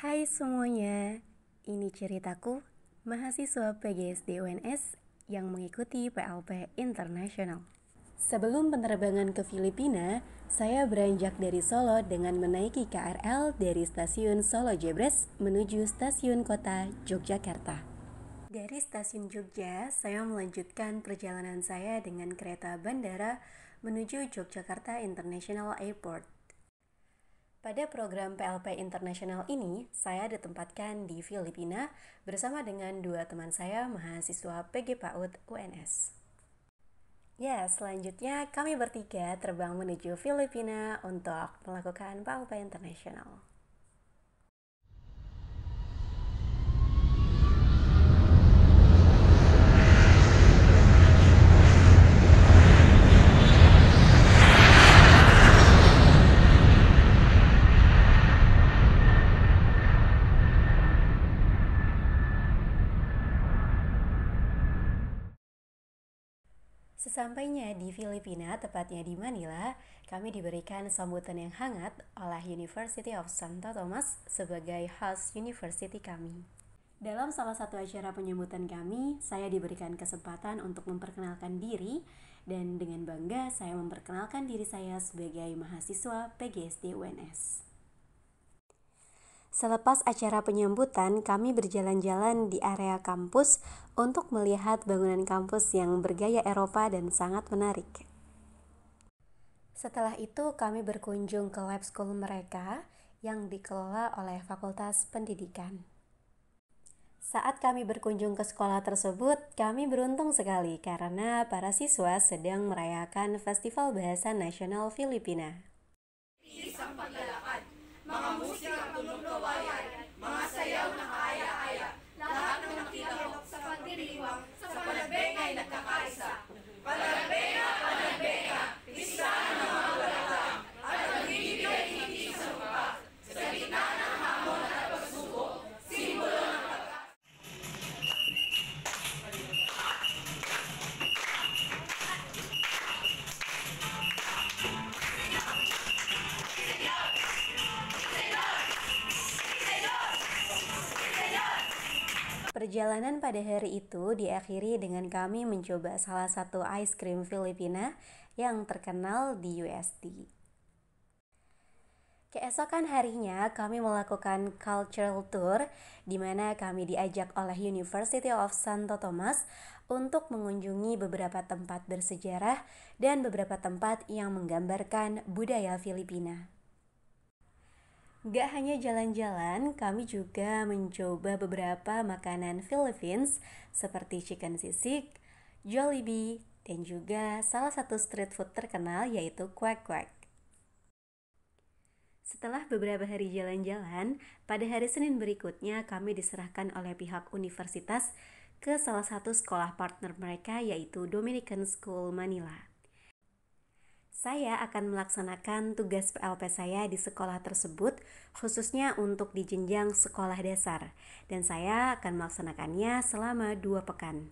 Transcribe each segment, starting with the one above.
Hai semuanya, ini ceritaku mahasiswa PGSD UNS yang mengikuti PLP Internasional. Sebelum penerbangan ke Filipina, saya beranjak dari Solo dengan menaiki KRL dari stasiun Solo Jebres menuju stasiun kota Yogyakarta. Dari stasiun Jogja, saya melanjutkan perjalanan saya dengan kereta bandara menuju Yogyakarta International Airport. Pada program PLP Internasional ini, saya ditempatkan di Filipina bersama dengan dua teman saya mahasiswa PG PAUD UNS. Ya, selanjutnya kami bertiga terbang menuju Filipina untuk melakukan PLP Internasional. Sesampainya di Filipina, tepatnya di Manila, kami diberikan sambutan yang hangat oleh University of Santo Tomas sebagai host university kami. Dalam salah satu acara penyambutan kami, saya diberikan kesempatan untuk memperkenalkan diri dan dengan bangga saya memperkenalkan diri saya sebagai mahasiswa PGSD UNS. Selepas acara penyambutan, kami berjalan-jalan di area kampus untuk melihat bangunan kampus yang bergaya Eropa dan sangat menarik. Setelah itu, kami berkunjung ke lab school mereka yang dikelola oleh Fakultas Pendidikan. Saat kami berkunjung ke sekolah tersebut, kami beruntung sekali karena para siswa sedang merayakan Festival Bahasa Nasional Filipina. mga musika ng tulong-lawayan, mga sayaw na kaaya-aya, lahat ng nakilahok sa pagdiriwang sa palabengay nagkakaisa. Palabengay! Perjalanan pada hari itu diakhiri dengan kami mencoba salah satu ice cream Filipina yang terkenal di USD. Keesokan harinya, kami melakukan cultural tour di mana kami diajak oleh University of Santo Tomas untuk mengunjungi beberapa tempat bersejarah dan beberapa tempat yang menggambarkan budaya Filipina. Gak hanya jalan-jalan, kami juga mencoba beberapa makanan Philippines seperti chicken sisik, Jollibee, dan juga salah satu street food terkenal yaitu Quack Quack. Setelah beberapa hari jalan-jalan, pada hari Senin berikutnya kami diserahkan oleh pihak universitas ke salah satu sekolah partner mereka yaitu Dominican School Manila. Saya akan melaksanakan tugas PLP saya di sekolah tersebut, khususnya untuk di jenjang sekolah dasar, dan saya akan melaksanakannya selama dua pekan.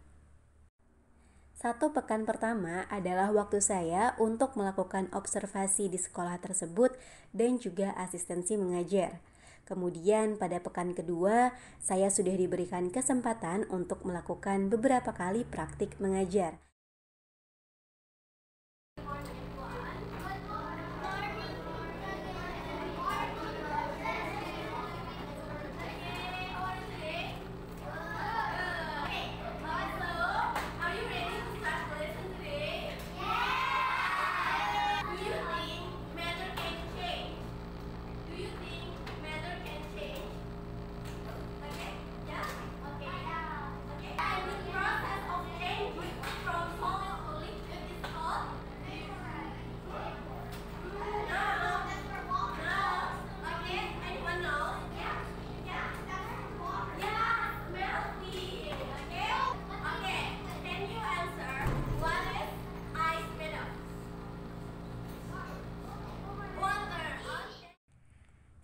Satu pekan pertama adalah waktu saya untuk melakukan observasi di sekolah tersebut dan juga asistensi mengajar. Kemudian, pada pekan kedua, saya sudah diberikan kesempatan untuk melakukan beberapa kali praktik mengajar,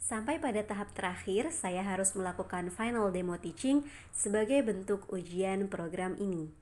Sampai pada tahap terakhir, saya harus melakukan final demo teaching sebagai bentuk ujian program ini.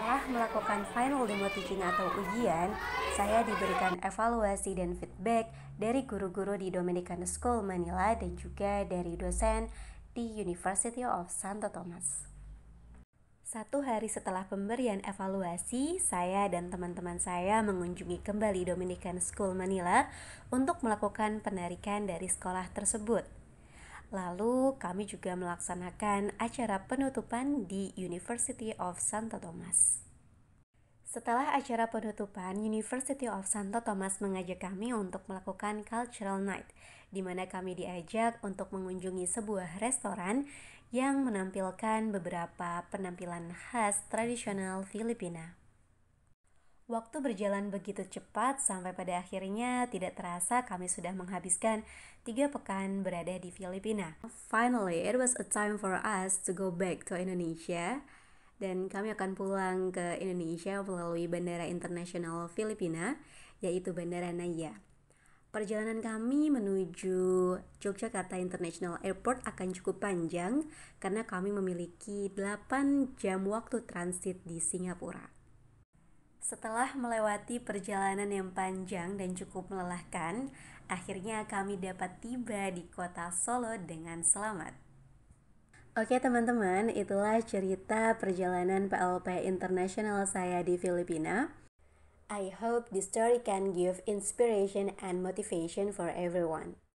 Setelah melakukan final demo teaching atau ujian, saya diberikan evaluasi dan feedback dari guru-guru di Dominican School Manila dan juga dari dosen di University of Santo Thomas. Satu hari setelah pemberian evaluasi, saya dan teman-teman saya mengunjungi kembali Dominican School Manila untuk melakukan penarikan dari sekolah tersebut – Lalu kami juga melaksanakan acara penutupan di University of Santo Tomas. Setelah acara penutupan, University of Santo Tomas mengajak kami untuk melakukan Cultural Night, di mana kami diajak untuk mengunjungi sebuah restoran yang menampilkan beberapa penampilan khas tradisional Filipina. Waktu berjalan begitu cepat sampai pada akhirnya tidak terasa kami sudah menghabiskan tiga pekan berada di Filipina. Finally, it was a time for us to go back to Indonesia. Dan kami akan pulang ke Indonesia melalui Bandara Internasional Filipina, yaitu Bandara Naya. Perjalanan kami menuju Yogyakarta International Airport akan cukup panjang karena kami memiliki 8 jam waktu transit di Singapura. Setelah melewati perjalanan yang panjang dan cukup melelahkan, akhirnya kami dapat tiba di kota Solo dengan selamat. Oke teman-teman, itulah cerita perjalanan PLP internasional saya di Filipina. I hope this story can give inspiration and motivation for everyone.